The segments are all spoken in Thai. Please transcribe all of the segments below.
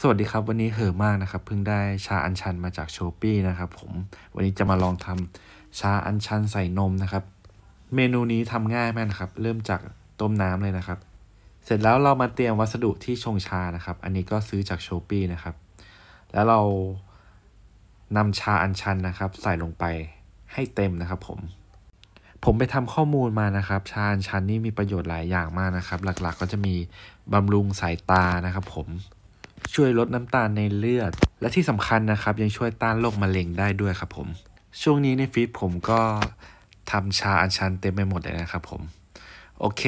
สวัสดีครับ วันนี้เห่อมากนะครับเพิ่งได้ชาอัญชันมาจากโชปี้นะครับผมวันนี้จะมาลองทำชาอัญชันใส่นมนะครับ เมนูนี้ทำง่ายมากนะครับ เริ่มจากต้มน้ำเลยนะครับ เสร็จแล้วเรามาเตรียมวัสดุที่ชงชานะครับอันนี้ก็ซื้อจากโชปี้นะครับแล้วเรานำชาอัญชันนะครับใส่ลงไปให้เต็มนะครับ ผมผมไปทำข้อมูลมานะครับ ชาอัญชันนี่มีประโยชน์หลายอย่างมากนะครับ หลักๆกก็จะมีบำรุงสายตานะครับ ผมช่วยลดน้ำตาลในเลือด และที่สำคัญนะครับ ยังช่วยต้านโรคมะเร็งได้ด้วยครับผมช่วงนี้ในฟีดผมก็ทำชาอัญชันเต็มไปหมดเลยนะครับผมโอเค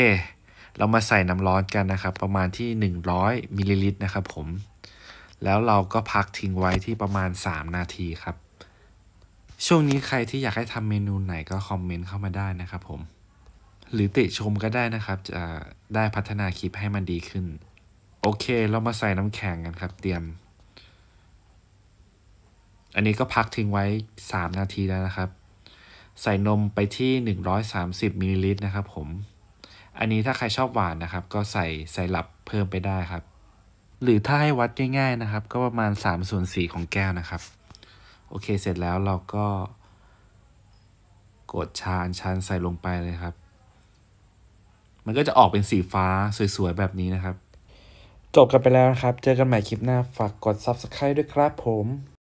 เรามาใส่น้ำร้อนกันนะครับ ประมาณที่ 100มิลลิลิตรนะครับผมแล้วเราก็พักทิ้งไว้ที่ประมาณ 3 นาทีครับ ช่วงนี้ใครที่อยากให้ทำเมนูไหนก็คอมเมนต์เข้ามาได้นะครับผมหรือติชมก็ได้นะครับ จะได้พัฒนาคลิปให้มันดีขึ้นโอเค เรามาใส่น้ำแข็งกันครับเตรียม อันนี้ก็พักทิ้งไว้3นาทีแล้วนะครับ ใส่นมไปที่ 130มิลลิลิตรนะครับ ผม อันนี้ถ้าใครชอบหวานนะครับ ก็ใส่ใส่หลับเพิ่มไปได้ครับ หรือถ้าให้วัดง่ายๆนะครับ ก็ประมาณ 3 ส่วน4ของแก้วนะครับ โอเคเสร็จแล้วเราก็กดชานชันใส่ลงไปเลยครับ มันก็จะออกเป็นสีฟ้าสวยๆ แบบนี้นะครับจบกันไปแล้วนะครับ เจอกันใหม่คลิปหน้า ฝากกด Subscribe ด้วยครับผม